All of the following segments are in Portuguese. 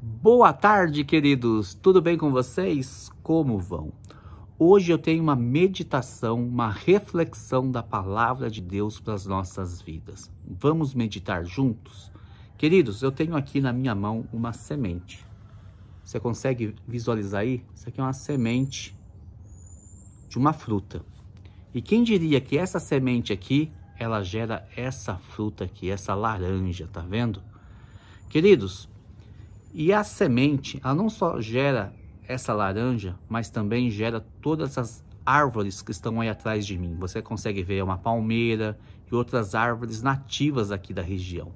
Boa tarde, queridos! Tudo bem com vocês? Como vão? Hoje eu tenho uma meditação, uma reflexão da palavra de Deus para as nossas vidas. Vamos meditar juntos? Queridos, eu tenho aqui na minha mão uma semente. Você consegue visualizar aí? Isso aqui é uma semente de uma fruta. E quem diria que essa semente aqui, ela gera essa fruta aqui, essa laranja, tá vendo? Queridos, e a semente, ela não só gera essa laranja, mas também gera todas as árvores que estão aí atrás de mim. Você consegue ver uma palmeira e outras árvores nativas aqui da região.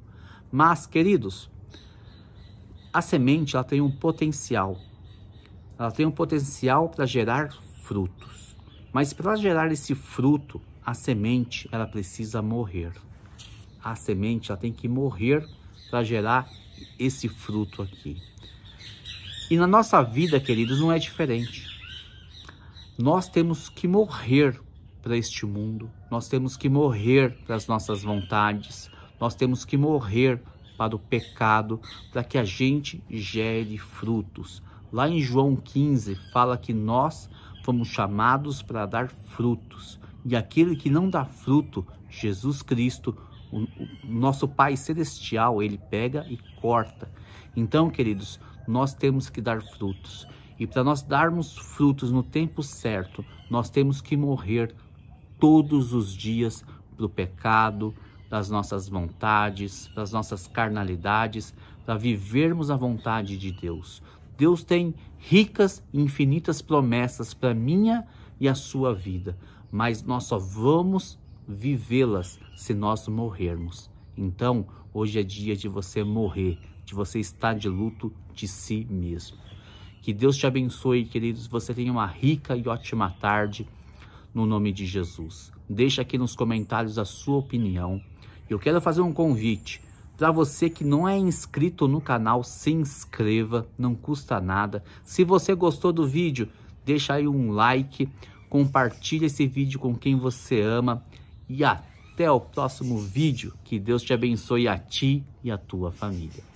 Mas, queridos, a semente ela tem um potencial. Ela tem um potencial para gerar frutos. Mas para gerar esse fruto, a semente ela precisa morrer. A semente ela tem que morrer para gerar esse fruto aqui. E na nossa vida, queridos, não é diferente. Nós temos que morrer para este mundo, nós temos que morrer para as nossas vontades, nós temos que morrer para o pecado, para que a gente gere frutos. Lá em João 15 fala que nós fomos chamados para dar frutos, e aquele que não dá fruto, Jesus Cristo, o, nosso Pai Celestial, ele pega e corta. Então, queridos, nós temos que dar frutos. E para nós darmos frutos no tempo certo, nós temos que morrer todos os dias para o pecado, das nossas vontades, das nossas carnalidades, para vivermos a vontade de Deus. Deus tem ricas e infinitas promessas para minha e a sua vida, mas nós só vamos vivê-las se nós morrermos. Então, hoje é dia de você morrer, de você estar de luto de si mesmo. Que Deus te abençoe, queridos. Você tenha uma rica e ótima tarde, no nome de Jesus. Deixa aqui nos comentários a sua opinião. Eu quero fazer um convite. Para você que não é inscrito no canal, se inscreva, não custa nada. Se você gostou do vídeo, deixa aí um like, compartilha esse vídeo com quem você ama e até o próximo vídeo. Que Deus te abençoe a ti e a tua família.